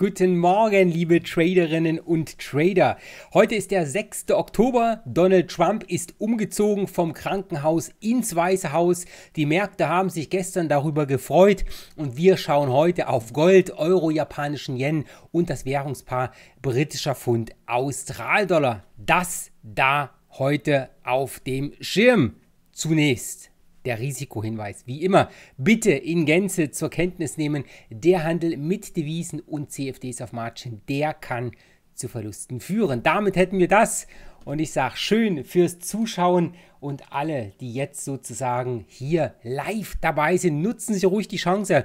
Guten Morgen, liebe Traderinnen und Trader. Heute ist der 6. Oktober. Donald Trump ist umgezogen vom Krankenhaus ins Weiße Haus. Die Märkte haben sich gestern darüber gefreut und wir schauen heute auf Gold, Euro, japanischen Yen und das Währungspaar britischer Pfund Australdollar. Das da heute auf dem Schirm. Zunächst der Risikohinweis. Wie immer, bitte in Gänze zur Kenntnis nehmen, der Handel mit Devisen und CFDs auf Margin, der kann zu Verlusten führen. Damit hätten wir das und ich sage schön fürs Zuschauen und alle, die jetzt sozusagen hier live dabei sind, nutzen Sie ruhig die Chance,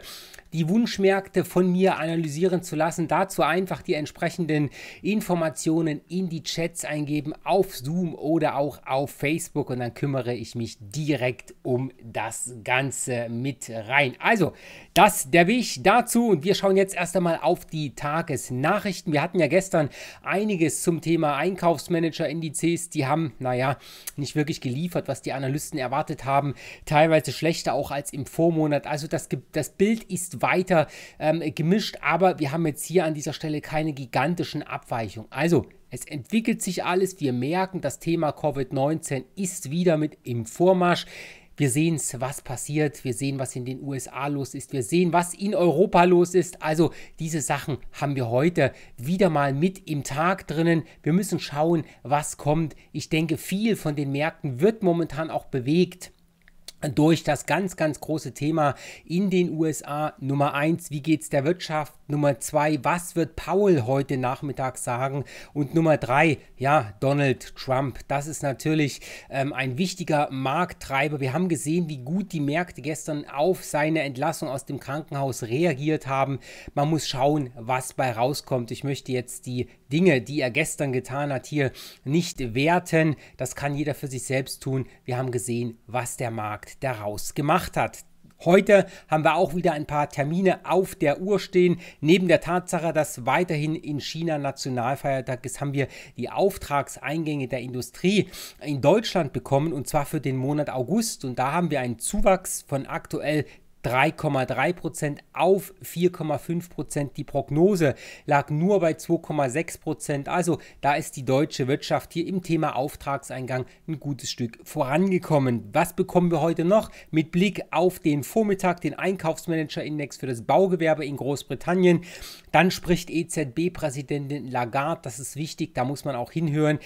die Wunschmärkte von mir analysieren zu lassen. Dazu einfach die entsprechenden Informationen in die Chats eingeben, auf Zoom oder auch auf Facebook. Und dann kümmere ich mich direkt um das Ganze mit rein. Also, das der Weg dazu. Und wir schauen jetzt erst einmal auf die Tagesnachrichten. Wir hatten ja gestern einiges zum Thema Einkaufsmanager-Indizes. Die haben, naja, nicht wirklich geliefert geliefert, was die Analysten erwartet haben. Teilweise schlechter auch als im Vormonat. Also das, das Bild ist weiter ähm, gemischt, aber wir haben jetzt hier an dieser Stelle keine gigantischen Abweichungen. Also es entwickelt sich alles. Wir merken, das Thema Covid-19 ist wieder mit im Vormarsch. Wir sehen es, was passiert. Wir sehen, was in den USA los ist. Wir sehen, was in Europa los ist. Also diese Sachen haben wir heute wieder mal mit im Tag drinnen. Wir müssen schauen, was kommt. Ich denke, viel von den Märkten wird momentan auch bewegt durch das ganz, ganz große Thema in den USA. Nummer eins, wie geht's der Wirtschaft? Nummer zwei, was wird Paul heute Nachmittag sagen? Und Nummer drei, ja, Donald Trump. Das ist natürlich ähm, ein wichtiger Markttreiber. Wir haben gesehen, wie gut die Märkte gestern auf seine Entlassung aus dem Krankenhaus reagiert haben. Man muss schauen, was bei rauskommt. Ich möchte jetzt die Dinge, die er gestern getan hat, hier nicht werten. Das kann jeder für sich selbst tun. Wir haben gesehen, was der Markt Markt daraus gemacht hat. Heute haben wir auch wieder ein paar Termine auf der Uhr stehen. Neben der Tatsache, dass weiterhin in China Nationalfeiertag ist, haben wir die Auftragseingänge der Industrie in Deutschland bekommen und zwar für den Monat August. Und da haben wir einen Zuwachs von aktuell 3,3 Prozent auf 4,5 Prozent. Die Prognose lag nur bei 2,6 Prozent. Also da ist die deutsche Wirtschaft hier im Thema Auftragseingang ein gutes Stück vorangekommen. Was bekommen wir heute noch? Mit Blick auf den Vormittag, den Einkaufsmanager-Index für das Baugewerbe in Großbritannien. Dann spricht EZB-Präsidentin Lagarde. Das ist wichtig, da muss man auch hinhören.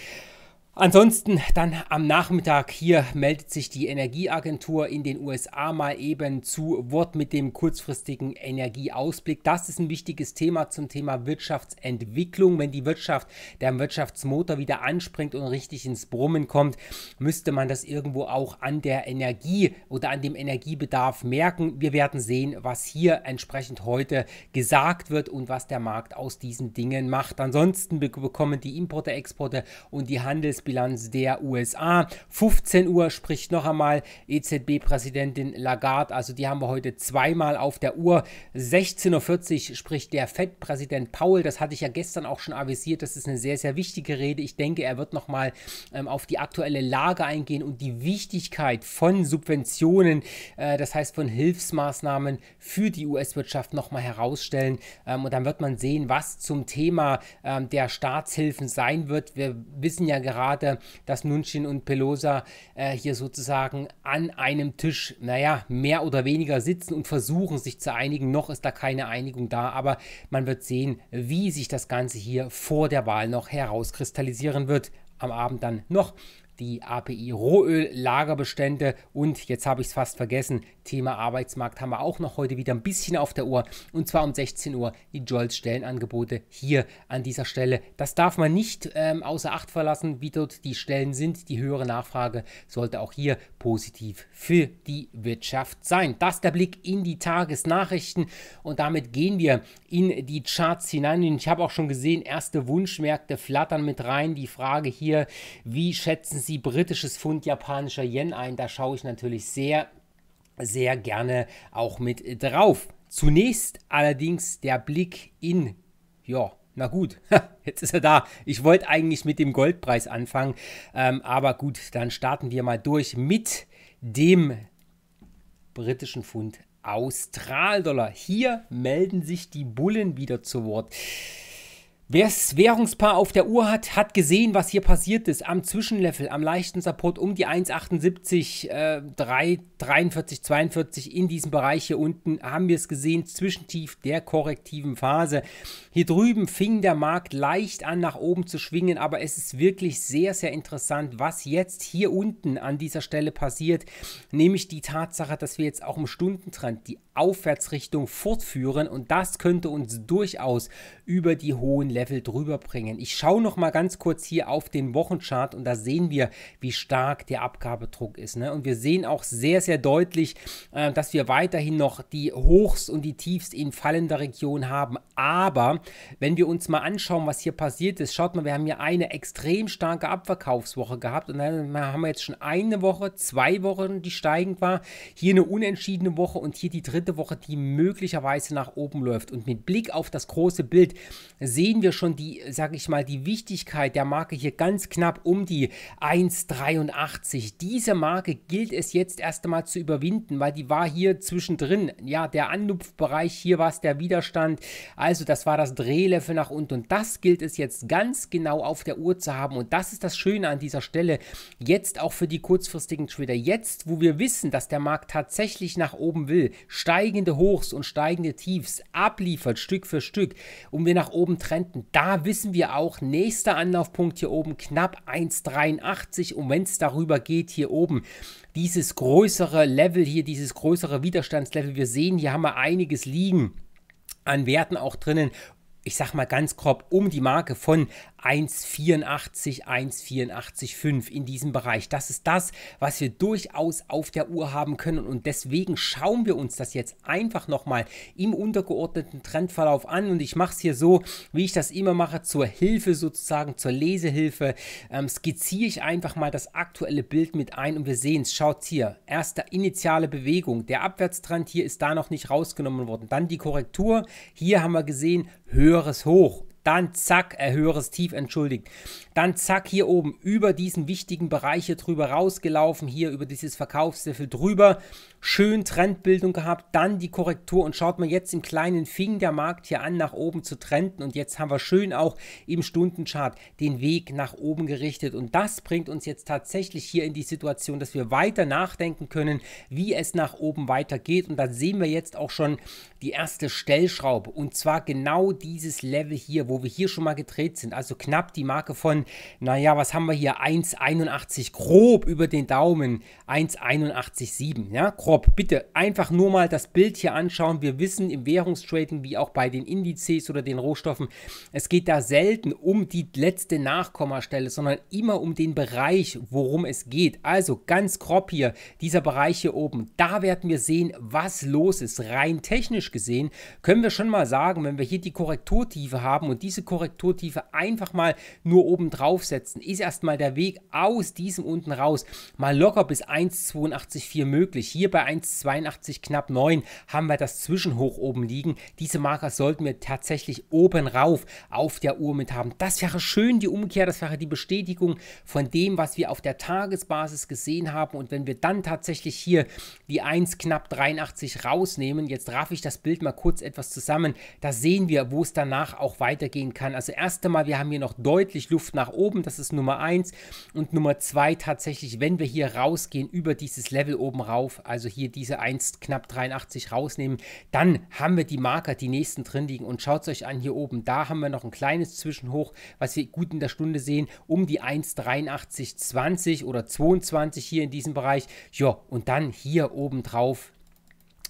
Ansonsten dann am Nachmittag hier meldet sich die Energieagentur in den USA mal eben zu Wort mit dem kurzfristigen Energieausblick. Das ist ein wichtiges Thema zum Thema Wirtschaftsentwicklung. Wenn die Wirtschaft, der Wirtschaftsmotor wieder anspringt und richtig ins Brummen kommt, müsste man das irgendwo auch an der Energie oder an dem Energiebedarf merken. Wir werden sehen, was hier entsprechend heute gesagt wird und was der Markt aus diesen Dingen macht. Ansonsten bekommen die Importe, Exporte und die Handels Handelsbilanz der USA. 15 Uhr spricht noch einmal EZB-Präsidentin Lagarde. Also die haben wir heute zweimal auf der Uhr. 16.40 Uhr spricht der FED-Präsident Powell. Das hatte ich ja gestern auch schon avisiert. Das ist eine sehr, sehr wichtige Rede. Ich denke, er wird nochmal ähm, auf die aktuelle Lage eingehen und die Wichtigkeit von Subventionen, äh, das heißt von Hilfsmaßnahmen für die US-Wirtschaft nochmal herausstellen. Ähm, und dann wird man sehen, was zum Thema ähm, der Staatshilfen sein wird. Wir wissen ja gerade, schade, dass Nunchin und Pelosa äh, hier sozusagen an einem Tisch, naja, mehr oder weniger sitzen und versuchen sich zu einigen. Noch ist da keine Einigung da, aber man wird sehen, wie sich das Ganze hier vor der Wahl noch herauskristallisieren wird. Am Abend dann noch die API Rohöl, Lagerbestände und jetzt habe ich es fast vergessen, Thema Arbeitsmarkt haben wir auch noch heute wieder ein bisschen auf der Uhr und zwar um 16 Uhr die Jolts Stellenangebote hier an dieser Stelle. Das darf man nicht ähm, außer Acht verlassen, wie dort die Stellen sind. Die höhere Nachfrage sollte auch hier positiv für die Wirtschaft sein. Das der Blick in die Tagesnachrichten und damit gehen wir in die Charts hinein. Und ich habe auch schon gesehen, erste Wunschmärkte flattern mit rein. Die Frage hier, wie schätzen Sie britisches Pfund, japanischer Yen ein? Da schaue ich natürlich sehr, sehr gerne auch mit drauf. Zunächst allerdings der Blick in, ja, na gut, jetzt ist er da. Ich wollte eigentlich mit dem Goldpreis anfangen, ähm, aber gut, dann starten wir mal durch mit dem britischen Pfund Australdollar. Hier melden sich die Bullen wieder zu Wort. Wer das Währungspaar auf der Uhr hat, hat gesehen, was hier passiert ist. Am Zwischenlevel, am leichten Support um die 1,78, äh, 3, 43, 42 in diesem Bereich hier unten haben wir es gesehen. Zwischentief der korrektiven Phase. Hier drüben fing der Markt leicht an, nach oben zu schwingen, aber es ist wirklich sehr, sehr interessant, was jetzt hier unten an dieser Stelle passiert. Nämlich die Tatsache, dass wir jetzt auch im Stundentrend die Aufwärtsrichtung fortführen und das könnte uns durchaus über die hohen Level drüber bringen. Ich schaue noch mal ganz kurz hier auf den Wochenchart und da sehen wir, wie stark der Abgabedruck ist. Ne? Und wir sehen auch sehr, sehr deutlich, äh, dass wir weiterhin noch die Hochs und die Tiefs in fallender Region haben. Aber wenn wir uns mal anschauen, was hier passiert ist, schaut mal, wir haben hier eine extrem starke Abverkaufswoche gehabt und dann haben wir jetzt schon eine Woche, zwei Wochen, die steigend war. Hier eine unentschiedene Woche und hier die dritte Woche, die möglicherweise nach oben läuft. Und mit Blick auf das große Bild sehen wir, wir schon die, sage ich mal, die Wichtigkeit der Marke hier ganz knapp um die 1,83. Diese Marke gilt es jetzt erst einmal zu überwinden, weil die war hier zwischendrin. Ja, der Anlupfbereich, hier war es der Widerstand. Also das war das Drehlevel nach unten und das gilt es jetzt ganz genau auf der Uhr zu haben. Und das ist das Schöne an dieser Stelle, jetzt auch für die kurzfristigen Trader. Jetzt, wo wir wissen, dass der Markt tatsächlich nach oben will, steigende Hochs und steigende Tiefs abliefert, Stück für Stück, um wir nach oben trenden und da wissen wir auch, nächster Anlaufpunkt hier oben knapp 1,83 und wenn es darüber geht, hier oben dieses größere Level hier, dieses größere Widerstandslevel, wir sehen, hier haben wir einiges liegen an Werten auch drinnen ich sag mal ganz grob, um die Marke von 1,84, 1,84,5 in diesem Bereich. Das ist das, was wir durchaus auf der Uhr haben können und deswegen schauen wir uns das jetzt einfach nochmal im untergeordneten Trendverlauf an und ich mache es hier so, wie ich das immer mache, zur Hilfe sozusagen, zur Lesehilfe, ähm, skizziere ich einfach mal das aktuelle Bild mit ein und wir sehen es, schaut hier, erste initiale Bewegung, der Abwärtstrend hier ist da noch nicht rausgenommen worden, dann die Korrektur, hier haben wir gesehen, höheres Hoch dann zack, erhöheres Tief entschuldigt. Dann zack, hier oben über diesen wichtigen Bereich hier drüber rausgelaufen, hier über dieses Verkaufslevel drüber. Schön Trendbildung gehabt, dann die Korrektur und schaut mal jetzt im kleinen Fing der Markt hier an, nach oben zu trenden. Und jetzt haben wir schön auch im Stundenchart den Weg nach oben gerichtet. Und das bringt uns jetzt tatsächlich hier in die Situation, dass wir weiter nachdenken können, wie es nach oben weitergeht. Und da sehen wir jetzt auch schon die erste Stellschraube. Und zwar genau dieses Level hier, wo wo wir hier schon mal gedreht sind. Also knapp die Marke von, naja, was haben wir hier? 1,81 grob über den Daumen. 1,817, ja, grob. Bitte einfach nur mal das Bild hier anschauen. Wir wissen im Währungstrading, wie auch bei den Indizes oder den Rohstoffen, es geht da selten um die letzte Nachkommastelle, sondern immer um den Bereich, worum es geht. Also ganz grob hier, dieser Bereich hier oben, da werden wir sehen, was los ist. Rein technisch gesehen können wir schon mal sagen, wenn wir hier die Korrekturtiefe haben und die diese Korrekturtiefe einfach mal nur oben drauf setzen, ist erstmal der Weg aus diesem unten raus mal locker bis 1,82,4 möglich. Hier bei 1,82 knapp 9 haben wir das Zwischenhoch oben liegen. Diese Marker sollten wir tatsächlich oben rauf auf der Uhr mit haben. Das wäre schön die Umkehr, das wäre die Bestätigung von dem, was wir auf der Tagesbasis gesehen haben. Und wenn wir dann tatsächlich hier die 1 knapp 83 rausnehmen, jetzt raff ich das Bild mal kurz etwas zusammen, da sehen wir, wo es danach auch weitergeht gehen kann. Also erst einmal, wir haben hier noch deutlich Luft nach oben, das ist Nummer 1 und Nummer 2 tatsächlich, wenn wir hier rausgehen über dieses Level oben rauf, also hier diese 1 knapp 83 rausnehmen, dann haben wir die Marker, die nächsten drin liegen und schaut es euch an hier oben, da haben wir noch ein kleines Zwischenhoch, was wir gut in der Stunde sehen, um die 1,8320 oder 22 hier in diesem Bereich. Ja, und dann hier oben drauf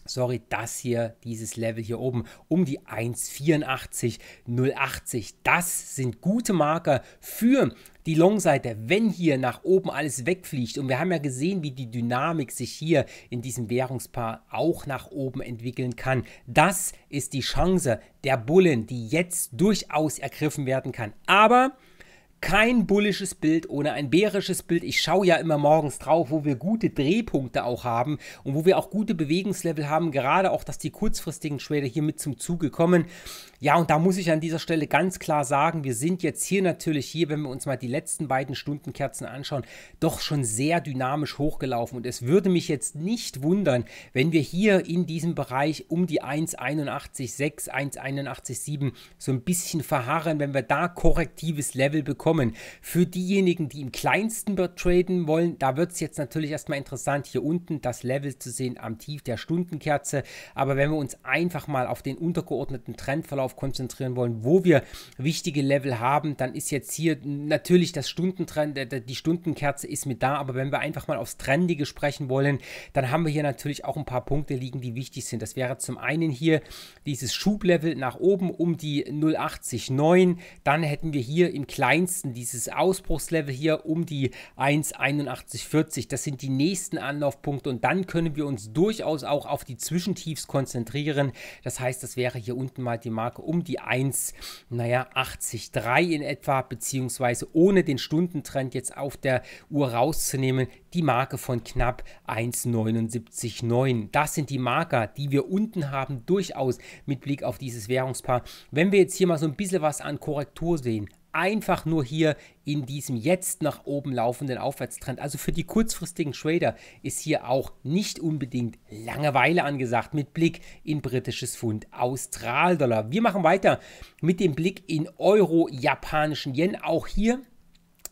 sorry, das hier, dieses Level hier oben, um die 1,84,080. Das sind gute Marker für die Long-Seite, wenn hier nach oben alles wegfliegt. Und wir haben ja gesehen, wie die Dynamik sich hier in diesem Währungspaar auch nach oben entwickeln kann. Das ist die Chance der Bullen, die jetzt durchaus ergriffen werden kann. Aber kein bullisches Bild ohne ein bärisches Bild. Ich schaue ja immer morgens drauf, wo wir gute Drehpunkte auch haben und wo wir auch gute Bewegungslevel haben. Gerade auch, dass die kurzfristigen Trader hier mit zum Zuge kommen. Ja, und da muss ich an dieser Stelle ganz klar sagen, wir sind jetzt hier natürlich hier, wenn wir uns mal die letzten beiden Stundenkerzen anschauen, doch schon sehr dynamisch hochgelaufen. Und es würde mich jetzt nicht wundern, wenn wir hier in diesem Bereich um die 1,81,6, 1,81,7 so ein bisschen verharren, wenn wir da korrektives Level bekommen. Für diejenigen, die im kleinsten traden wollen, da wird es jetzt natürlich erstmal interessant, hier unten das Level zu sehen am Tief der Stundenkerze. Aber wenn wir uns einfach mal auf den untergeordneten Trendverlauf darauf konzentrieren wollen, wo wir wichtige Level haben, dann ist jetzt hier natürlich das Stundentrend, äh, die Stundenkerze ist mit da, aber wenn wir einfach mal aufs Trendige sprechen wollen, dann haben wir hier natürlich auch ein paar Punkte liegen, die wichtig sind. Das wäre zum einen hier dieses Schublevel nach oben um die 0,80,9, dann hätten wir hier im kleinsten dieses Ausbruchslevel hier um die 1,81,40. Das sind die nächsten Anlaufpunkte und dann können wir uns durchaus auch auf die Zwischentiefs konzentrieren. Das heißt, das wäre hier unten mal die Marke Marke um die 1, naja, 80, in etwa, beziehungsweise ohne den Stundentrend jetzt auf der Uhr rauszunehmen, die Marke von knapp 1,79,9. Das sind die Marker, die wir unten haben, durchaus mit Blick auf dieses Währungspaar. Wenn wir jetzt hier mal so ein bisschen was an Korrektur sehen, einfach nur hier in diesem jetzt nach oben laufenden Aufwärtstrend. Also für die kurzfristigen Trader ist hier auch nicht unbedingt Langeweile angesagt mit Blick in britisches Pfund, Australdollar. Wir machen weiter mit dem Blick in Euro, japanischen Yen. Auch hier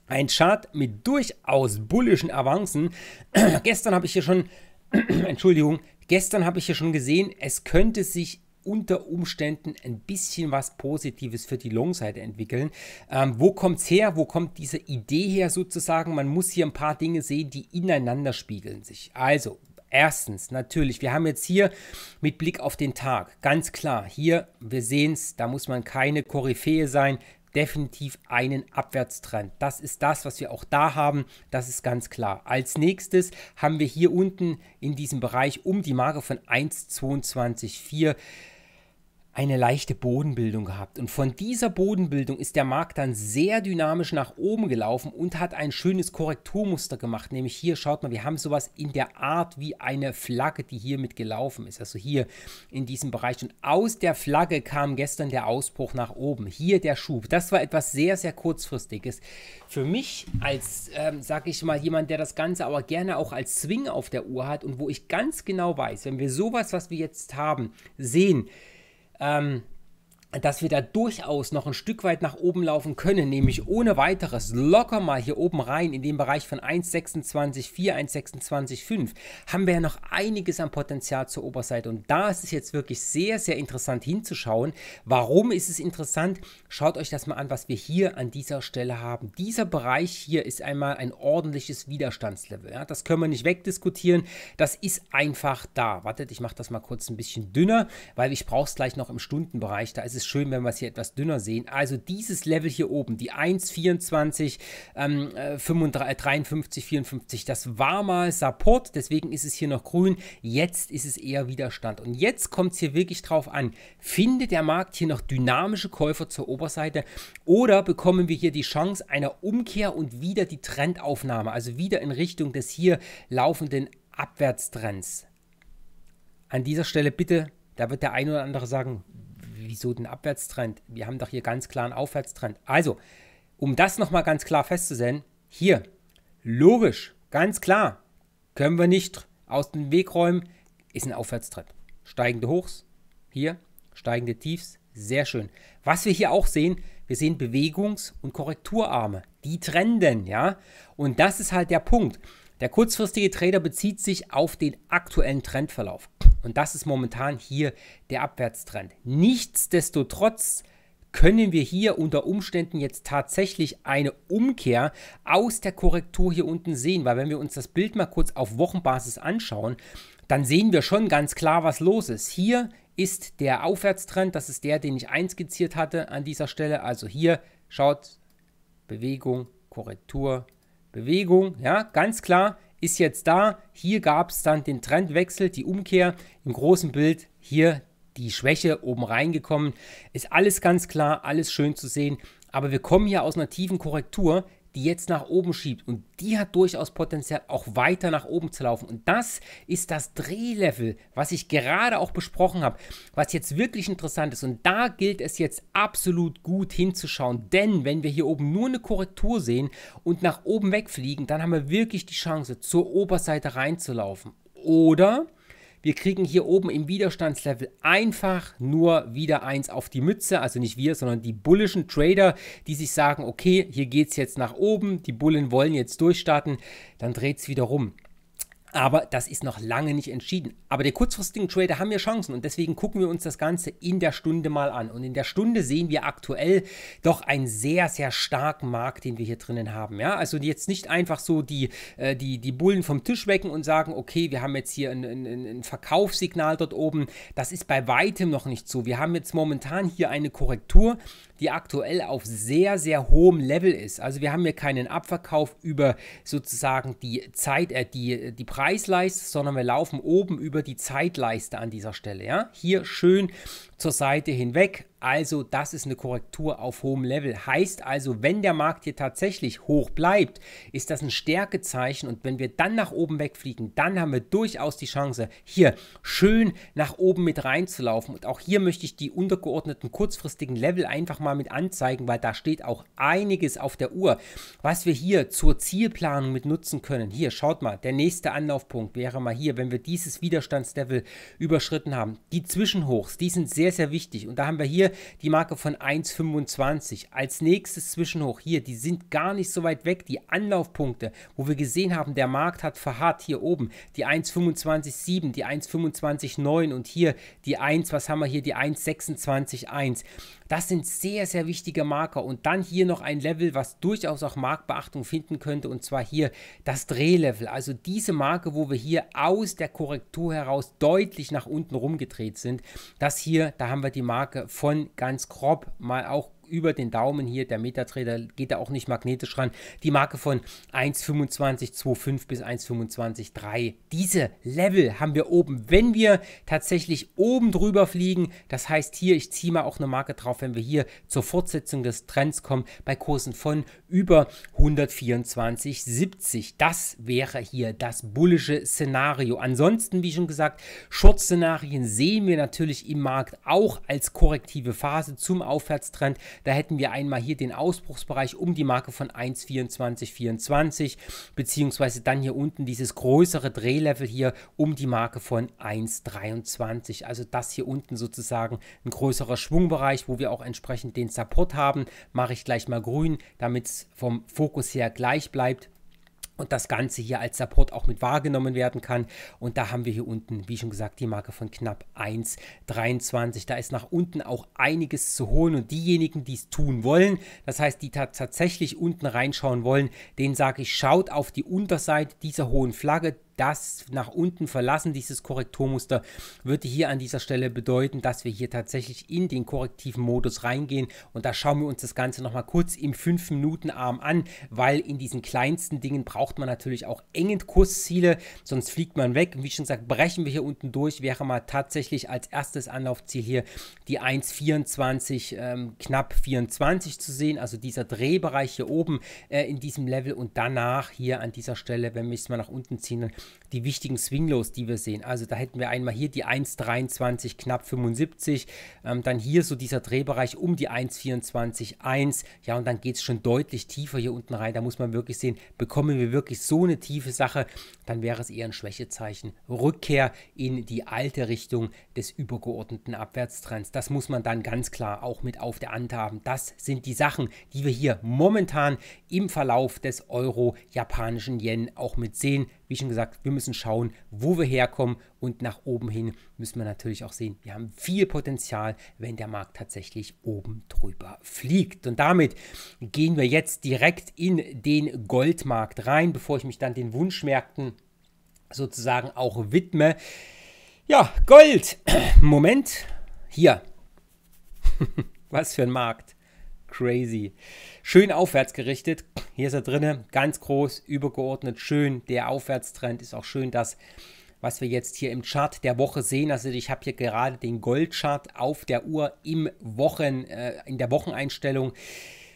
ein Chart mit durchaus bullischen Avancen. Gestern habe ich hier schon, Entschuldigung, gestern habe ich hier schon gesehen, es könnte sich unter Umständen ein bisschen was Positives für die Long-Seite entwickeln. Ähm, wo kommt es her? Wo kommt diese Idee her sozusagen? Man muss hier ein paar Dinge sehen, die ineinander spiegeln sich. Also, Erstens, natürlich, wir haben jetzt hier mit Blick auf den Tag, ganz klar, hier, wir sehen es, da muss man keine Koryphäe sein, definitiv einen Abwärtstrend. Das ist das, was wir auch da haben. Das ist ganz klar. Als nächstes haben wir hier unten in diesem Bereich um die Marke von 1,22,4 eine leichte Bodenbildung gehabt. Und von dieser Bodenbildung ist der Markt dann sehr dynamisch nach oben gelaufen und hat ein schönes Korrekturmuster gemacht. Nämlich hier, schaut mal, wir haben sowas in der Art wie eine Flagge, die hier mit gelaufen ist. Also hier in diesem Bereich. Und aus der Flagge kam gestern der Ausbruch nach oben. Hier der Schub. Das war etwas sehr, sehr kurzfristiges. Für mich als, ähm, sag ich mal, jemand, der das Ganze aber gerne auch als Swing auf der Uhr hat und wo ich ganz genau weiß, wenn wir sowas, was wir jetzt haben, sehen, Um, dass wir da durchaus noch ein Stück weit nach oben laufen können, nämlich ohne weiteres locker mal hier oben rein in den Bereich von 1,26,4, 1,26,5, haben wir ja noch einiges an Potenzial zur Oberseite. Und da ist es jetzt wirklich sehr, sehr interessant hinzuschauen. Warum ist es interessant? Schaut euch das mal an, was wir hier an dieser Stelle haben. Dieser Bereich hier ist einmal ein ordentliches Widerstandslevel. Ja? Das können wir nicht wegdiskutieren. Das ist einfach da. Wartet, ich mache das mal kurz ein bisschen dünner, weil ich brauche es gleich noch im Stundenbereich. Da ist es es schön, wenn wir es hier etwas dünner sehen. Also dieses Level hier oben, die 1,24, ähm, 53, äh, 54, äh, das war mal Support, deswegen ist es hier noch grün. Jetzt ist es eher Widerstand. Und jetzt kommt es hier wirklich drauf an. Findet der Markt hier noch dynamische Käufer zur Oberseite oder bekommen wir hier die Chance einer Umkehr und wieder die Trendaufnahme, also wieder in Richtung des hier laufenden Abwärtstrends? An dieser Stelle bitte, da wird der ein oder andere sagen, wieso den Abwärtstrend? Wir haben doch hier ganz klar einen Aufwärtstrend. Also, um das nochmal ganz klar festzusehen, hier, logisch, ganz klar, können wir nicht aus dem Weg räumen, ist ein Aufwärtstrend. Steigende Hochs, hier, steigende Tiefs, sehr schön. Was wir hier auch sehen, wir sehen Bewegungs- und Korrekturarme, die trenden, ja. Und das ist halt der Punkt. Der kurzfristige Trader bezieht sich auf den aktuellen Trendverlauf. Und das ist momentan hier der Abwärtstrend. Nichtsdestotrotz können wir hier unter Umständen jetzt tatsächlich eine Umkehr aus der Korrektur hier unten sehen, weil wenn wir uns das Bild mal kurz auf Wochenbasis anschauen, dann sehen wir schon ganz klar, was los ist. Hier ist der Aufwärtstrend, das ist der, den ich einskizziert hatte an dieser Stelle. Also hier schaut Bewegung, Korrektur, Bewegung, ja, ganz klar ist jetzt da. Hier gab es dann den Trendwechsel, die Umkehr. Im großen Bild hier die Schwäche oben reingekommen. Ist alles ganz klar, alles schön zu sehen. Aber wir kommen hier aus einer tiefen Korrektur die jetzt nach oben schiebt und die hat durchaus Potenzial, auch weiter nach oben zu laufen. Und das ist das Drehlevel, was ich gerade auch besprochen habe, was jetzt wirklich interessant ist. Und da gilt es jetzt absolut gut hinzuschauen, denn wenn wir hier oben nur eine Korrektur sehen und nach oben wegfliegen, dann haben wir wirklich die Chance, zur Oberseite reinzulaufen. Oder wir kriegen hier oben im Widerstandslevel einfach nur wieder eins auf die Mütze. Also nicht wir, sondern die bullischen Trader, die sich sagen, okay, hier geht es jetzt nach oben, die Bullen wollen jetzt durchstarten, dann dreht es wieder rum. Aber das ist noch lange nicht entschieden. Aber die kurzfristigen Trader haben ja Chancen und deswegen gucken wir uns das Ganze in der Stunde mal an. Und in der Stunde sehen wir aktuell doch einen sehr, sehr starken Markt, den wir hier drinnen haben. Ja, also jetzt nicht einfach so die, äh, die, die Bullen vom Tisch wecken und sagen, okay, wir haben jetzt hier ein, ein, ein Verkaufssignal dort oben. Das ist bei weitem noch nicht so. Wir haben jetzt momentan hier eine Korrektur die aktuell auf sehr, sehr hohem Level ist. Also wir haben hier keinen Abverkauf über sozusagen die Zeit, äh, die, die Preisleiste, sondern wir laufen oben über die Zeitleiste an dieser Stelle. Ja? Hier schön zur Seite hinweg. Also das ist eine Korrektur auf hohem Level. Heißt also, wenn der Markt hier tatsächlich hoch bleibt, ist das ein Stärkezeichen und wenn wir dann nach oben wegfliegen, dann haben wir durchaus die Chance, hier schön nach oben mit reinzulaufen. Und auch hier möchte ich die untergeordneten kurzfristigen Level einfach mal mit anzeigen, weil da steht auch einiges auf der Uhr, was wir hier zur Zielplanung mit nutzen können. Hier, schaut mal, der nächste Anlaufpunkt wäre mal hier, wenn wir dieses Widerstandslevel überschritten haben. Die Zwischenhochs, die sind sehr sehr, sehr wichtig. Und da haben wir hier die Marke von 1,25. Als nächstes Zwischenhoch hier, die sind gar nicht so weit weg. Die Anlaufpunkte, wo wir gesehen haben, der Markt hat verharrt hier oben. Die 1,25,7, die 1,25,9 und hier die 1, was haben wir hier, die 1,26,1. Das sind sehr, sehr wichtige Marker. Und dann hier noch ein Level, was durchaus auch Marktbeachtung finden könnte, und zwar hier das Drehlevel. Also diese Marke, wo wir hier aus der Korrektur heraus deutlich nach unten rumgedreht sind. Das hier, da haben wir die Marke von ganz grob mal auch über den Daumen hier, der Metatrader geht da auch nicht magnetisch ran. Die Marke von 1,2525 bis 1,253. Diese Level haben wir oben. Wenn wir tatsächlich oben drüber fliegen, das heißt hier, ich ziehe mal auch eine Marke drauf, wenn wir hier zur Fortsetzung des Trends kommen, bei Kursen von über 124,70. Das wäre hier das bullische Szenario. Ansonsten, wie schon gesagt, Short-Szenarien sehen wir natürlich im Markt auch als korrektive Phase zum Aufwärtstrend. Da hätten wir einmal hier den Ausbruchsbereich um die Marke von 1,2424 beziehungsweise dann hier unten dieses größere Drehlevel hier um die Marke von 1,23. Also das hier unten sozusagen ein größerer Schwungbereich, wo wir auch entsprechend den Support haben. Mache ich gleich mal grün, damit es vom Fokus her gleich bleibt und das Ganze hier als Support auch mit wahrgenommen werden kann. Und da haben wir hier unten, wie schon gesagt, die Marke von knapp 1,23. Da ist nach unten auch einiges zu holen und diejenigen, die es tun wollen, das heißt, die tatsächlich unten reinschauen wollen, denen sage ich, schaut auf die Unterseite dieser hohen Flagge, das nach unten verlassen, dieses Korrekturmuster, würde hier an dieser Stelle bedeuten, dass wir hier tatsächlich in den korrektiven Modus reingehen und da schauen wir uns das Ganze nochmal kurz im 5-Minuten-Arm an, weil in diesen kleinsten Dingen braucht man natürlich auch engend Kursziele, sonst fliegt man weg. Und wie schon gesagt, brechen wir hier unten durch, wäre mal tatsächlich als erstes Anlaufziel hier die 1,24, ähm, knapp 24 zu sehen, also dieser Drehbereich hier oben äh, in diesem Level und danach hier an dieser Stelle, wenn wir es mal nach unten ziehen, dann die wichtigen Swinglows, die wir sehen. Also da hätten wir einmal hier die 1,23 knapp 75, ähm, dann hier so dieser Drehbereich um die 1,24,1. Ja, und dann geht es schon deutlich tiefer hier unten rein. Da muss man wirklich sehen, bekommen wir wirklich so eine tiefe Sache, dann wäre es eher ein Schwächezeichen. Rückkehr in die alte Richtung des übergeordneten Abwärtstrends. Das muss man dann ganz klar auch mit auf der Hand haben. Das sind die Sachen, die wir hier momentan im Verlauf des Euro-Japanischen Yen auch mit sehen wie schon gesagt, wir müssen schauen, wo wir herkommen und nach oben hin müssen wir natürlich auch sehen, wir haben viel Potenzial, wenn der Markt tatsächlich oben drüber fliegt. Und damit gehen wir jetzt direkt in den Goldmarkt rein, bevor ich mich dann den Wunschmärkten sozusagen auch widme. Ja, Gold. Moment. Hier. Was für ein Markt crazy. Schön aufwärts gerichtet. Hier ist er drinne, ganz groß, übergeordnet, schön. Der Aufwärtstrend ist auch schön, das, was wir jetzt hier im Chart der Woche sehen. Also ich habe hier gerade den Goldchart auf der Uhr im Wochen, äh, in der Wocheneinstellung.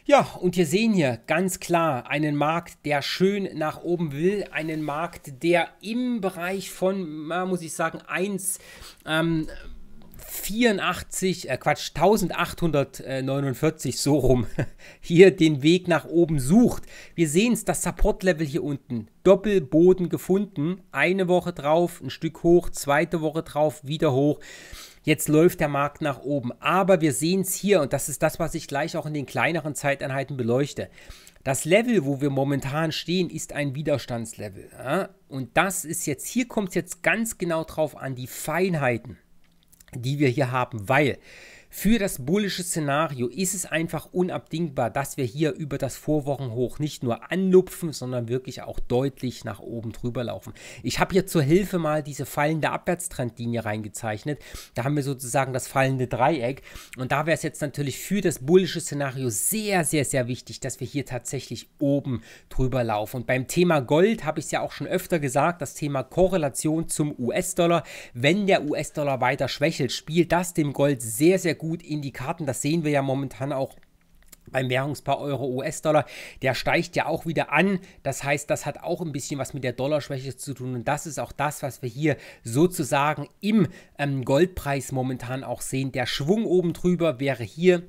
Ja, und wir sehen hier ganz klar einen Markt, der schön nach oben will, einen Markt, der im Bereich von, muss ich sagen, 1, ähm, 84, äh Quatsch, 1849 so rum hier den Weg nach oben sucht. Wir sehen es, das Support-Level hier unten. Doppelboden gefunden. Eine Woche drauf, ein Stück hoch, zweite Woche drauf, wieder hoch. Jetzt läuft der Markt nach oben. Aber wir sehen es hier, und das ist das, was ich gleich auch in den kleineren Zeiteinheiten beleuchte. Das Level, wo wir momentan stehen, ist ein Widerstandslevel. Ja? Und das ist jetzt, hier kommt es jetzt ganz genau drauf an, die Feinheiten die wir hier haben, weil für das bullische Szenario ist es einfach unabdingbar, dass wir hier über das Vorwochenhoch nicht nur anlupfen, sondern wirklich auch deutlich nach oben drüber laufen. Ich habe hier zur Hilfe mal diese fallende Abwärtstrendlinie reingezeichnet. Da haben wir sozusagen das fallende Dreieck. Und da wäre es jetzt natürlich für das bullische Szenario sehr, sehr, sehr wichtig, dass wir hier tatsächlich oben drüber laufen. Und beim Thema Gold habe ich es ja auch schon öfter gesagt, das Thema Korrelation zum US-Dollar. Wenn der US-Dollar weiter schwächelt, spielt das dem Gold sehr, sehr gut in die Karten. Das sehen wir ja momentan auch beim Währungspaar Euro US-Dollar, der steigt ja auch wieder an. Das heißt, das hat auch ein bisschen was mit der Dollarschwäche zu tun. Und das ist auch das, was wir hier sozusagen im ähm, Goldpreis momentan auch sehen. Der Schwung oben drüber wäre hier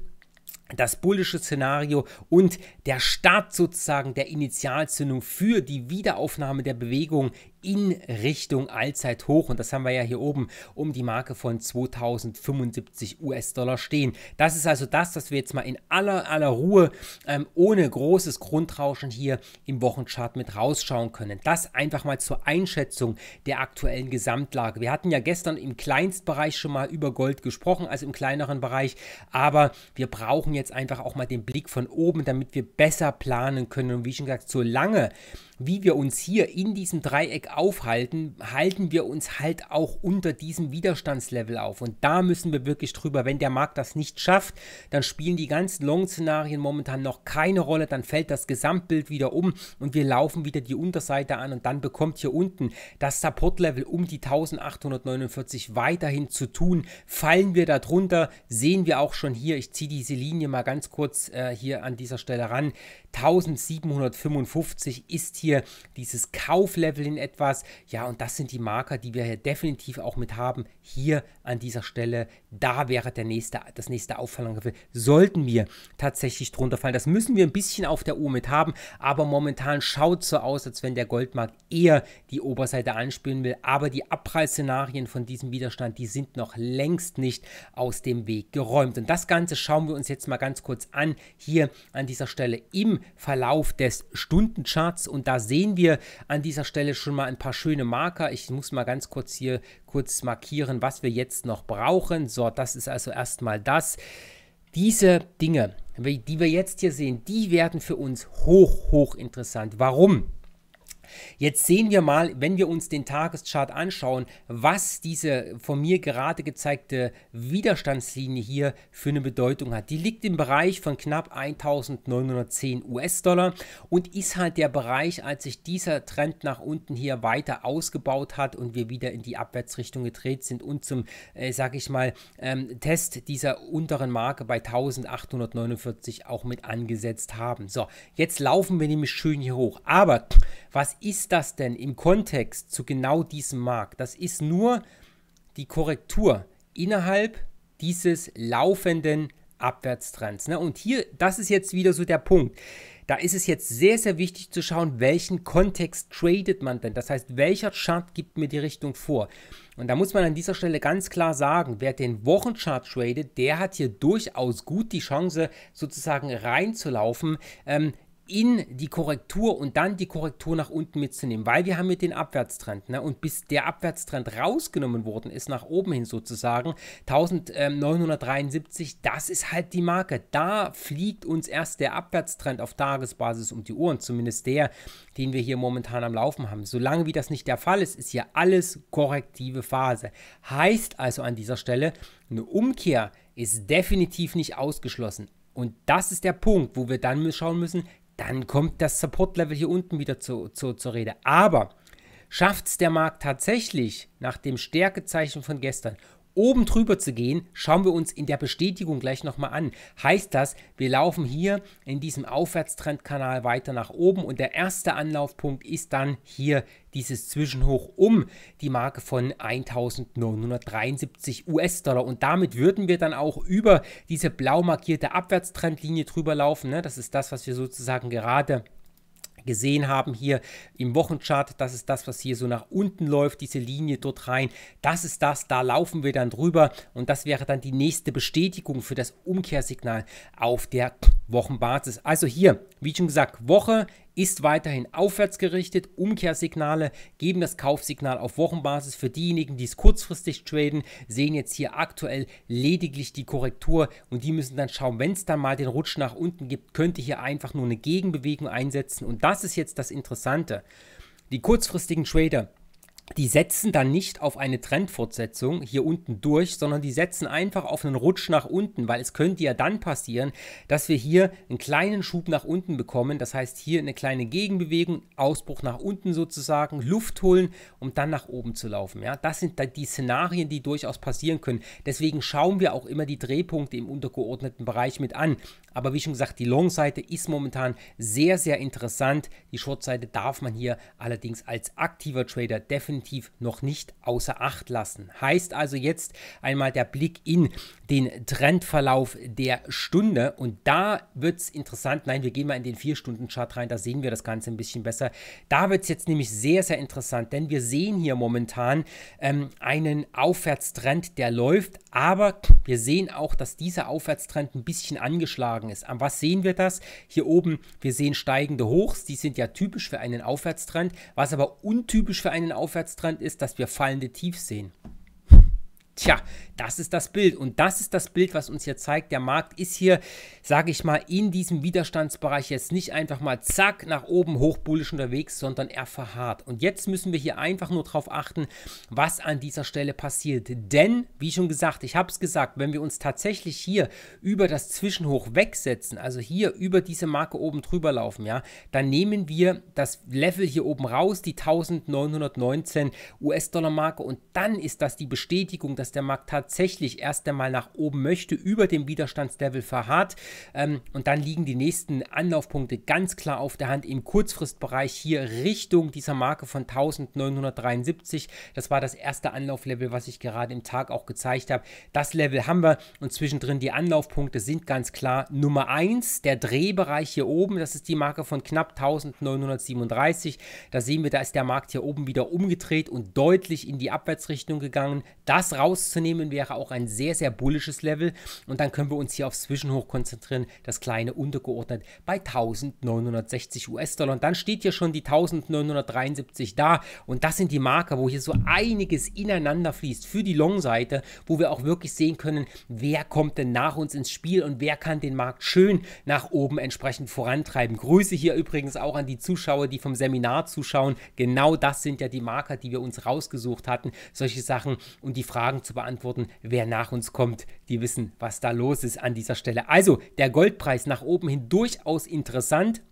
das bullische Szenario und der Start sozusagen der Initialzündung für die Wiederaufnahme der Bewegung in Richtung Allzeithoch und das haben wir ja hier oben um die Marke von 2075 US-Dollar stehen. Das ist also das, was wir jetzt mal in aller aller Ruhe ähm, ohne großes Grundrauschen hier im Wochenchart mit rausschauen können. Das einfach mal zur Einschätzung der aktuellen Gesamtlage. Wir hatten ja gestern im Kleinstbereich schon mal über Gold gesprochen, also im kleineren Bereich, aber wir brauchen jetzt einfach auch mal den Blick von oben, damit wir besser planen können und wie schon gesagt, solange wie wir uns hier in diesem Dreieck aufhalten, halten wir uns halt auch unter diesem Widerstandslevel auf. Und da müssen wir wirklich drüber. Wenn der Markt das nicht schafft, dann spielen die ganzen Long-Szenarien momentan noch keine Rolle. Dann fällt das Gesamtbild wieder um und wir laufen wieder die Unterseite an und dann bekommt hier unten das Support-Level um die 1849 weiterhin zu tun. Fallen wir darunter, sehen wir auch schon hier, ich ziehe diese Linie mal ganz kurz äh, hier an dieser Stelle ran. 1755 ist hier hier dieses Kauflevel in etwas. Ja, und das sind die Marker, die wir hier definitiv auch mit haben. Hier an dieser Stelle, da wäre der nächste, das nächste Auffallangriff. Sollten wir tatsächlich drunter fallen. Das müssen wir ein bisschen auf der Uhr mit haben, aber momentan schaut es so aus, als wenn der Goldmarkt eher die Oberseite anspielen will. Aber die Abpreisszenarien von diesem Widerstand, die sind noch längst nicht aus dem Weg geräumt. Und das Ganze schauen wir uns jetzt mal ganz kurz an, hier an dieser Stelle im Verlauf des Stundencharts. Und da sehen wir an dieser Stelle schon mal ein paar schöne Marker. Ich muss mal ganz kurz hier kurz markieren, was wir jetzt noch brauchen. So, das ist also erstmal das. Diese Dinge, die wir jetzt hier sehen, die werden für uns hoch, hoch interessant. Warum? Jetzt sehen wir mal, wenn wir uns den Tageschart anschauen, was diese von mir gerade gezeigte Widerstandslinie hier für eine Bedeutung hat. Die liegt im Bereich von knapp 1910 US-Dollar und ist halt der Bereich, als sich dieser Trend nach unten hier weiter ausgebaut hat und wir wieder in die Abwärtsrichtung gedreht sind und zum, äh, sag ich mal, ähm, Test dieser unteren Marke bei 1849 auch mit angesetzt haben. So, jetzt laufen wir nämlich schön hier hoch. Aber was ist das denn im Kontext zu genau diesem Markt? Das ist nur die Korrektur innerhalb dieses laufenden Abwärtstrends. Ne? Und hier, das ist jetzt wieder so der Punkt. Da ist es jetzt sehr, sehr wichtig zu schauen, welchen Kontext tradet man denn. Das heißt, welcher Chart gibt mir die Richtung vor. Und da muss man an dieser Stelle ganz klar sagen, wer den Wochenchart tradet, der hat hier durchaus gut die Chance, sozusagen reinzulaufen. Ähm, in die Korrektur und dann die Korrektur nach unten mitzunehmen, weil wir haben mit den Abwärtstrend ne? und bis der Abwärtstrend rausgenommen worden ist, nach oben hin sozusagen, 1973, ähm, das ist halt die Marke. Da fliegt uns erst der Abwärtstrend auf Tagesbasis um die Uhren, zumindest der, den wir hier momentan am Laufen haben. Solange wie das nicht der Fall ist, ist hier alles korrektive Phase. Heißt also an dieser Stelle, eine Umkehr ist definitiv nicht ausgeschlossen. Und das ist der Punkt, wo wir dann schauen müssen, dann kommt das Support-Level hier unten wieder zu, zu, zur Rede. Aber schafft es der Markt tatsächlich nach dem Stärkezeichen von gestern oben drüber zu gehen, schauen wir uns in der Bestätigung gleich nochmal an. Heißt das, wir laufen hier in diesem Aufwärtstrendkanal weiter nach oben und der erste Anlaufpunkt ist dann hier dieses Zwischenhoch um die Marke von 1973 US-Dollar. Und damit würden wir dann auch über diese blau markierte Abwärtstrendlinie drüber laufen. Ne? Das ist das, was wir sozusagen gerade gesehen haben hier im Wochenchart, das ist das, was hier so nach unten läuft, diese Linie dort rein, das ist das, da laufen wir dann drüber und das wäre dann die nächste Bestätigung für das Umkehrsignal auf der Wochenbasis. Also hier, wie schon gesagt, Woche ist weiterhin aufwärts gerichtet. Umkehrsignale geben das Kaufsignal auf Wochenbasis. Für diejenigen, die es kurzfristig traden, sehen jetzt hier aktuell lediglich die Korrektur und die müssen dann schauen, wenn es dann mal den Rutsch nach unten gibt, könnte hier einfach nur eine Gegenbewegung einsetzen. Und das ist jetzt das Interessante. Die kurzfristigen Trader die setzen dann nicht auf eine Trendfortsetzung hier unten durch, sondern die setzen einfach auf einen Rutsch nach unten, weil es könnte ja dann passieren, dass wir hier einen kleinen Schub nach unten bekommen. Das heißt, hier eine kleine Gegenbewegung, Ausbruch nach unten sozusagen, Luft holen, um dann nach oben zu laufen. Ja, das sind die Szenarien, die durchaus passieren können. Deswegen schauen wir auch immer die Drehpunkte im untergeordneten Bereich mit an. Aber wie schon gesagt, die Long-Seite ist momentan sehr, sehr interessant. Die Short-Seite darf man hier allerdings als aktiver Trader definitiv definitiv noch nicht außer Acht lassen. Heißt also jetzt einmal der Blick in den Trendverlauf der Stunde und da wird es interessant. Nein, wir gehen mal in den 4-Stunden-Chart rein, da sehen wir das Ganze ein bisschen besser. Da wird es jetzt nämlich sehr, sehr interessant, denn wir sehen hier momentan ähm, einen Aufwärtstrend, der läuft, aber wir sehen auch, dass dieser Aufwärtstrend ein bisschen angeschlagen ist. An was sehen wir das? Hier oben, wir sehen steigende Hochs, die sind ja typisch für einen Aufwärtstrend. Was aber untypisch für einen Aufwärtstrend Schmerztrend ist, dass wir fallende Tiefs sehen. Tja, das ist das Bild und das ist das Bild, was uns hier zeigt. Der Markt ist hier, sage ich mal, in diesem Widerstandsbereich jetzt nicht einfach mal zack nach oben hochbullisch unterwegs, sondern er verharrt. Und jetzt müssen wir hier einfach nur darauf achten, was an dieser Stelle passiert. Denn, wie schon gesagt, ich habe es gesagt, wenn wir uns tatsächlich hier über das Zwischenhoch wegsetzen, also hier über diese Marke oben drüber laufen, ja, dann nehmen wir das Level hier oben raus, die 1919 US-Dollar-Marke und dann ist das die Bestätigung, dass dass der Markt tatsächlich erst einmal nach oben möchte, über dem Widerstandslevel verharrt. Ähm, und dann liegen die nächsten Anlaufpunkte ganz klar auf der Hand im Kurzfristbereich hier Richtung dieser Marke von 1973. Das war das erste Anlauflevel, was ich gerade im Tag auch gezeigt habe. Das Level haben wir und zwischendrin die Anlaufpunkte sind ganz klar Nummer 1, der Drehbereich hier oben. Das ist die Marke von knapp 1937. Da sehen wir, da ist der Markt hier oben wieder umgedreht und deutlich in die Abwärtsrichtung gegangen. Das raus rauszunehmen wäre auch ein sehr, sehr bullisches Level. Und dann können wir uns hier auf Zwischenhoch konzentrieren, das kleine untergeordnet bei 1960 US-Dollar. Und dann steht hier schon die 1973 da. Und das sind die Marker, wo hier so einiges ineinander fließt für die Long-Seite, wo wir auch wirklich sehen können, wer kommt denn nach uns ins Spiel und wer kann den Markt schön nach oben entsprechend vorantreiben. Grüße hier übrigens auch an die Zuschauer, die vom Seminar zuschauen. Genau das sind ja die Marker, die wir uns rausgesucht hatten. Solche Sachen und die Fragen zu zu beantworten. Wer nach uns kommt, die wissen, was da los ist an dieser Stelle. Also der Goldpreis nach oben hin durchaus interessant.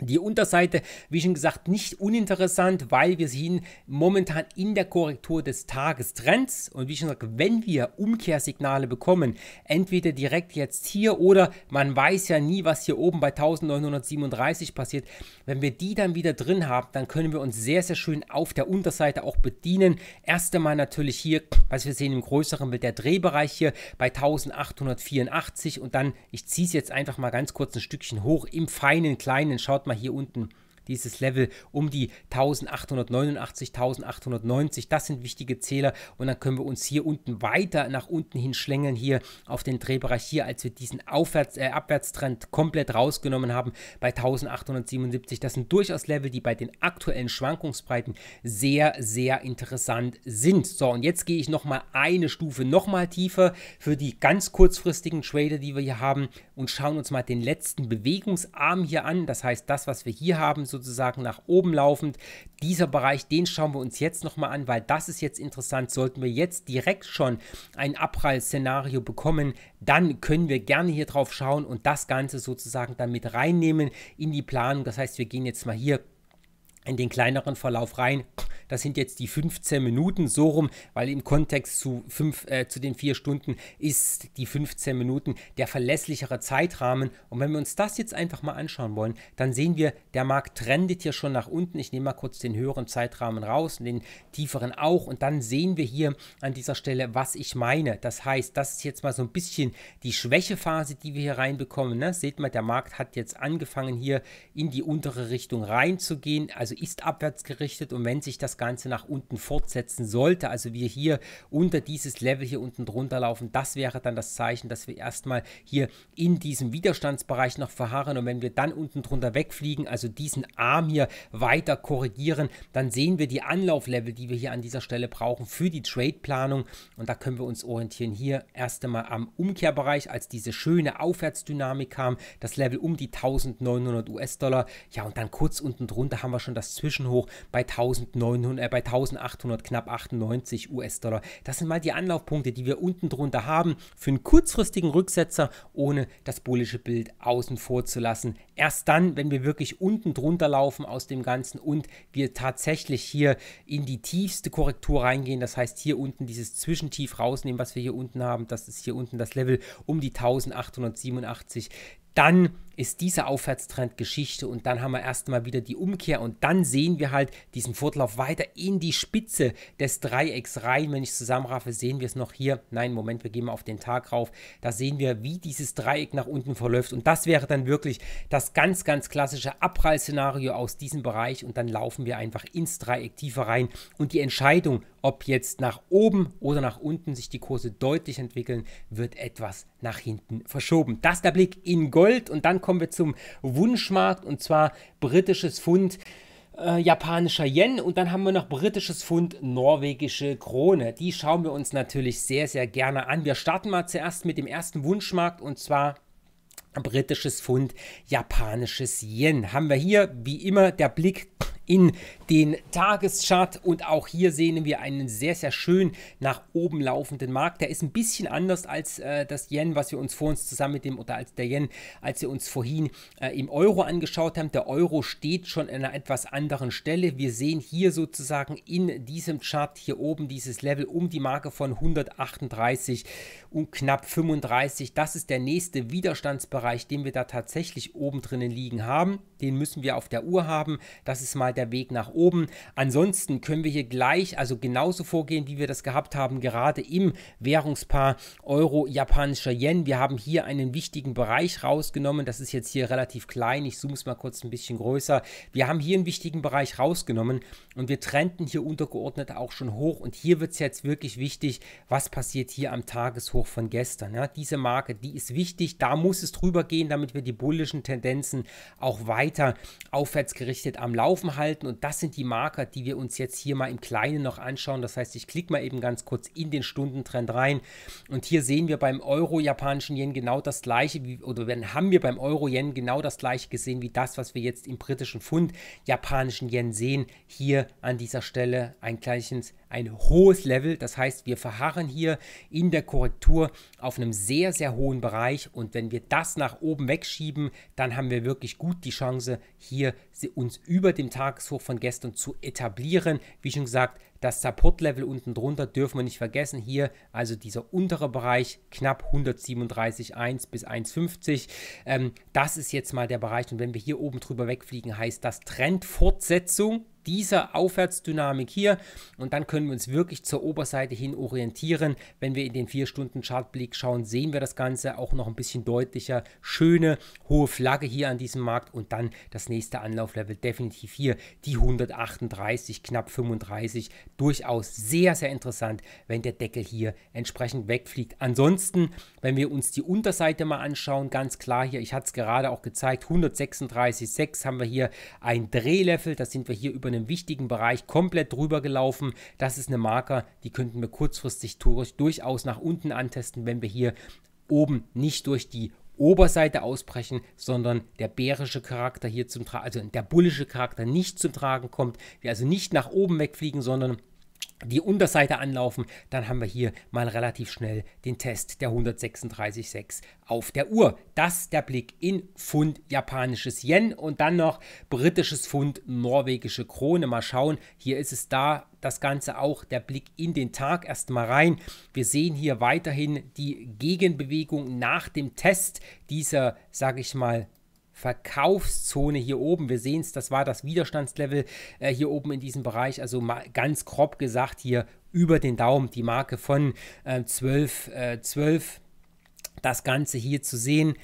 Die Unterseite, wie schon gesagt, nicht uninteressant, weil wir sehen momentan in der Korrektur des Tagestrends und wie schon gesagt, wenn wir Umkehrsignale bekommen, entweder direkt jetzt hier oder man weiß ja nie, was hier oben bei 1937 passiert, wenn wir die dann wieder drin haben, dann können wir uns sehr, sehr schön auf der Unterseite auch bedienen. Erst einmal natürlich hier, was wir sehen im größeren Bild, der Drehbereich hier bei 1884 und dann, ich ziehe es jetzt einfach mal ganz kurz ein Stückchen hoch im feinen, kleinen schaut mal hier unten dieses Level um die 1889, 1890. Das sind wichtige Zähler und dann können wir uns hier unten weiter nach unten hin schlängeln, hier auf den Drehbereich hier, als wir diesen Aufwärts, äh, Abwärtstrend komplett rausgenommen haben bei 1877. Das sind durchaus Level, die bei den aktuellen Schwankungsbreiten sehr, sehr interessant sind. So, und jetzt gehe ich nochmal eine Stufe nochmal tiefer für die ganz kurzfristigen Trader, die wir hier haben, und schauen uns mal den letzten Bewegungsarm hier an. Das heißt, das, was wir hier haben, sozusagen nach oben laufend. Dieser Bereich, den schauen wir uns jetzt nochmal an, weil das ist jetzt interessant. Sollten wir jetzt direkt schon ein Abprallszenario bekommen, dann können wir gerne hier drauf schauen und das Ganze sozusagen dann mit reinnehmen in die Planung. Das heißt, wir gehen jetzt mal hier in den kleineren Verlauf rein das sind jetzt die 15 Minuten so rum, weil im Kontext zu, fünf, äh, zu den vier Stunden ist die 15 Minuten der verlässlichere Zeitrahmen. Und wenn wir uns das jetzt einfach mal anschauen wollen, dann sehen wir, der Markt trendet hier schon nach unten. Ich nehme mal kurz den höheren Zeitrahmen raus und den tieferen auch. Und dann sehen wir hier an dieser Stelle, was ich meine. Das heißt, das ist jetzt mal so ein bisschen die Schwächephase, die wir hier reinbekommen. Ne? Seht mal, der Markt hat jetzt angefangen, hier in die untere Richtung reinzugehen, also ist abwärts gerichtet. Und wenn sich das Ganze nach unten fortsetzen sollte, also wir hier unter dieses Level hier unten drunter laufen, das wäre dann das Zeichen, dass wir erstmal hier in diesem Widerstandsbereich noch verharren und wenn wir dann unten drunter wegfliegen, also diesen Arm hier weiter korrigieren, dann sehen wir die Anlauflevel, die wir hier an dieser Stelle brauchen für die Trade-Planung und da können wir uns orientieren hier erst einmal am Umkehrbereich, als diese schöne Aufwärtsdynamik kam, das Level um die 1900 US-Dollar, ja und dann kurz unten drunter haben wir schon das Zwischenhoch bei 1900 1800, äh, bei 1800 knapp 98 US-Dollar. Das sind mal die Anlaufpunkte, die wir unten drunter haben für einen kurzfristigen Rücksetzer, ohne das bullische Bild außen vor zu lassen. Erst dann, wenn wir wirklich unten drunter laufen aus dem Ganzen und wir tatsächlich hier in die tiefste Korrektur reingehen, das heißt hier unten dieses Zwischentief rausnehmen, was wir hier unten haben, das ist hier unten das Level um die 1887, dann ist dieser Aufwärtstrend Geschichte und dann haben wir erstmal wieder die Umkehr und dann sehen wir halt diesen Fortlauf weiter in die Spitze des Dreiecks rein. Wenn ich es zusammenraffe, sehen wir es noch hier. Nein, Moment, wir gehen mal auf den Tag rauf. Da sehen wir, wie dieses Dreieck nach unten verläuft und das wäre dann wirklich das ganz, ganz klassische Abprallszenario aus diesem Bereich und dann laufen wir einfach ins Dreieck tiefer rein und die Entscheidung, ob jetzt nach oben oder nach unten sich die Kurse deutlich entwickeln, wird etwas nach hinten verschoben. Das ist der Blick in Gold und dann kommt kommen wir zum Wunschmarkt und zwar britisches Pfund. Äh, japanischer Yen und dann haben wir noch britisches Pfund, norwegische Krone. Die schauen wir uns natürlich sehr, sehr gerne an. Wir starten mal zuerst mit dem ersten Wunschmarkt und zwar britisches Pfund, japanisches Yen. Haben wir hier wie immer der Blick in den Tageschart. Und auch hier sehen wir einen sehr, sehr schön nach oben laufenden Markt. Der ist ein bisschen anders als äh, das Yen, was wir uns vor uns zusammen mit dem, oder als der Yen, als wir uns vorhin äh, im Euro angeschaut haben. Der Euro steht schon an einer etwas anderen Stelle. Wir sehen hier sozusagen in diesem Chart hier oben dieses Level um die Marke von 138 und knapp 35. Das ist der nächste Widerstandsbereich, den wir da tatsächlich oben drinnen liegen haben. Den müssen wir auf der Uhr haben. Das ist mal der der Weg nach oben. Ansonsten können wir hier gleich, also genauso vorgehen, wie wir das gehabt haben, gerade im Währungspaar Euro-Japanischer Yen. Wir haben hier einen wichtigen Bereich rausgenommen. Das ist jetzt hier relativ klein. Ich zoome es mal kurz ein bisschen größer. Wir haben hier einen wichtigen Bereich rausgenommen. Und wir trennten hier untergeordnet auch schon hoch. Und hier wird es jetzt wirklich wichtig, was passiert hier am Tageshoch von gestern. Ja, diese Marke, die ist wichtig. Da muss es drüber gehen, damit wir die bullischen Tendenzen auch weiter aufwärtsgerichtet am Laufen halten. Und das sind die Marker, die wir uns jetzt hier mal im Kleinen noch anschauen. Das heißt, ich klicke mal eben ganz kurz in den Stundentrend rein. Und hier sehen wir beim Euro-Japanischen Yen genau das gleiche, wie, oder dann haben wir beim Euro-Yen genau das gleiche gesehen wie das, was wir jetzt im britischen Pfund, japanischen Yen sehen. Hier an dieser Stelle ein gleichens ein hohes Level. Das heißt, wir verharren hier in der Korrektur auf einem sehr, sehr hohen Bereich. Und wenn wir das nach oben wegschieben, dann haben wir wirklich gut die Chance, hier uns über dem Tageshoch von gestern zu etablieren. Wie schon gesagt, das Support-Level unten drunter dürfen wir nicht vergessen. Hier also dieser untere Bereich, knapp 137,1 bis 1,50. Ähm, das ist jetzt mal der Bereich. Und wenn wir hier oben drüber wegfliegen, heißt das Trendfortsetzung dieser Aufwärtsdynamik hier und dann können wir uns wirklich zur Oberseite hin orientieren. Wenn wir in den 4-Stunden-Chartblick schauen, sehen wir das Ganze auch noch ein bisschen deutlicher. Schöne hohe Flagge hier an diesem Markt und dann das nächste Anlauflevel definitiv hier die 138, knapp 35. Durchaus sehr, sehr interessant, wenn der Deckel hier entsprechend wegfliegt. Ansonsten wenn wir uns die Unterseite mal anschauen, ganz klar hier, ich hatte es gerade auch gezeigt, 136,6 haben wir hier ein Drehlevel. Da sind wir hier über einen wichtigen Bereich komplett drüber gelaufen. Das ist eine Marker, die könnten wir kurzfristig durchaus nach unten antesten, wenn wir hier oben nicht durch die Oberseite ausbrechen, sondern der bärische Charakter hier zum Tragen, also der bullische Charakter nicht zum Tragen kommt, wir also nicht nach oben wegfliegen, sondern die Unterseite anlaufen, dann haben wir hier mal relativ schnell den Test der 136,6 auf der Uhr. Das der Blick in Pfund japanisches Yen und dann noch britisches Pfund norwegische Krone. Mal schauen, hier ist es da das Ganze auch der Blick in den Tag erstmal rein. Wir sehen hier weiterhin die Gegenbewegung nach dem Test dieser, sage ich mal, Verkaufszone hier oben. Wir sehen es, das war das Widerstandslevel äh, hier oben in diesem Bereich. Also ganz grob gesagt hier über den Daumen die Marke von äh, 12, äh, 12. Das Ganze hier zu sehen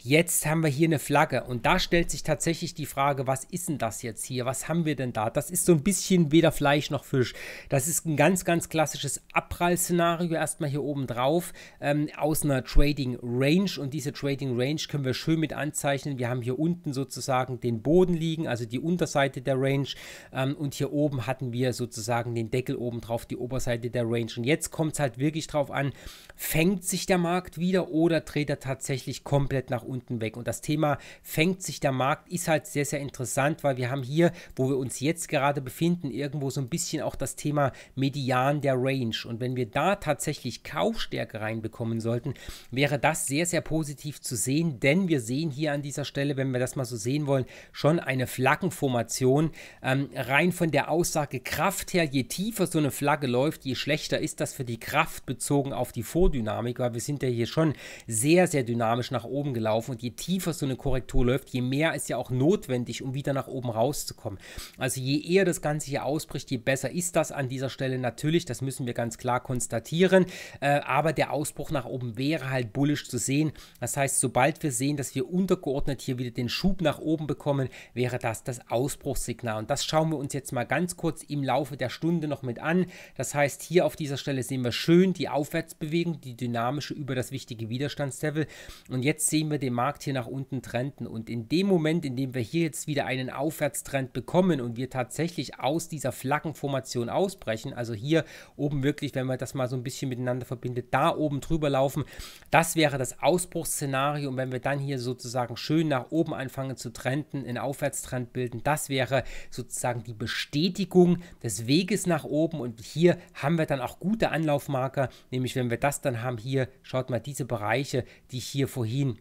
Jetzt haben wir hier eine Flagge und da stellt sich tatsächlich die Frage, was ist denn das jetzt hier? Was haben wir denn da? Das ist so ein bisschen weder Fleisch noch Fisch. Das ist ein ganz, ganz klassisches abprall erstmal hier oben drauf ähm, aus einer Trading Range und diese Trading Range können wir schön mit anzeichnen. Wir haben hier unten sozusagen den Boden liegen, also die Unterseite der Range ähm, und hier oben hatten wir sozusagen den Deckel oben drauf, die Oberseite der Range. Und jetzt kommt es halt wirklich drauf an, fängt sich der Markt wieder oder dreht er tatsächlich komplett nach unten weg. Und das Thema fängt sich der Markt ist halt sehr, sehr interessant, weil wir haben hier, wo wir uns jetzt gerade befinden, irgendwo so ein bisschen auch das Thema Median der Range. Und wenn wir da tatsächlich Kaufstärke reinbekommen sollten, wäre das sehr, sehr positiv zu sehen, denn wir sehen hier an dieser Stelle, wenn wir das mal so sehen wollen, schon eine Flaggenformation. Ähm, rein von der Aussage Kraft her, je tiefer so eine Flagge läuft, je schlechter ist das für die Kraft bezogen auf die Vordynamik, weil wir sind ja hier schon sehr, sehr dynamisch nach oben gelaufen laufen und je tiefer so eine Korrektur läuft, je mehr ist ja auch notwendig, um wieder nach oben rauszukommen. Also je eher das Ganze hier ausbricht, je besser ist das an dieser Stelle natürlich, das müssen wir ganz klar konstatieren, äh, aber der Ausbruch nach oben wäre halt bullisch zu sehen. Das heißt, sobald wir sehen, dass wir untergeordnet hier wieder den Schub nach oben bekommen, wäre das das Ausbruchssignal. Und das schauen wir uns jetzt mal ganz kurz im Laufe der Stunde noch mit an. Das heißt, hier auf dieser Stelle sehen wir schön die Aufwärtsbewegung, die dynamische über das wichtige Widerstandslevel. Und jetzt sehen wir den den Markt hier nach unten trenden. Und in dem Moment, in dem wir hier jetzt wieder einen Aufwärtstrend bekommen und wir tatsächlich aus dieser Flaggenformation ausbrechen, also hier oben wirklich, wenn man das mal so ein bisschen miteinander verbindet, da oben drüber laufen, das wäre das Ausbruchsszenario. Und wenn wir dann hier sozusagen schön nach oben anfangen zu trenden, einen Aufwärtstrend bilden, das wäre sozusagen die Bestätigung des Weges nach oben. Und hier haben wir dann auch gute Anlaufmarker, nämlich wenn wir das dann haben, hier, schaut mal, diese Bereiche, die ich hier vorhin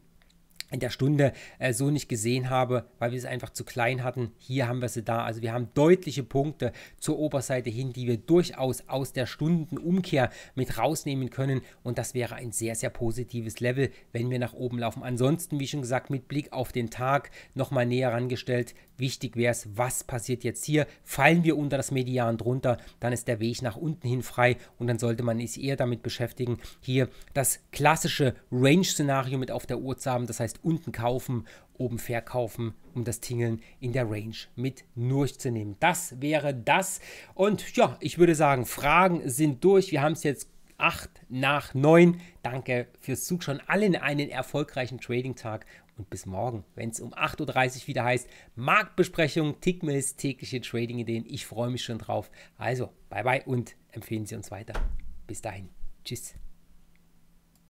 in der Stunde äh, so nicht gesehen habe, weil wir es einfach zu klein hatten. Hier haben wir sie da. Also wir haben deutliche Punkte zur Oberseite hin, die wir durchaus aus der Stundenumkehr mit rausnehmen können. Und das wäre ein sehr, sehr positives Level, wenn wir nach oben laufen. Ansonsten, wie schon gesagt, mit Blick auf den Tag nochmal näher herangestellt. Wichtig wäre es, was passiert jetzt hier? Fallen wir unter das Median drunter, dann ist der Weg nach unten hin frei und dann sollte man sich eher damit beschäftigen, hier das klassische Range-Szenario mit auf der Uhr zu haben. Das heißt, heißt unten kaufen, oben verkaufen, um das Tingeln in der Range mit durchzunehmen. Das wäre das. Und ja, ich würde sagen, Fragen sind durch. Wir haben es jetzt 8 nach 9. Danke fürs Zug schon. Allen einen erfolgreichen Trading-Tag und bis morgen, wenn es um 8.30 Uhr wieder heißt, Marktbesprechung, Tickmills, tägliche Trading-Ideen. Ich freue mich schon drauf. Also, bye bye und empfehlen Sie uns weiter. Bis dahin. Tschüss.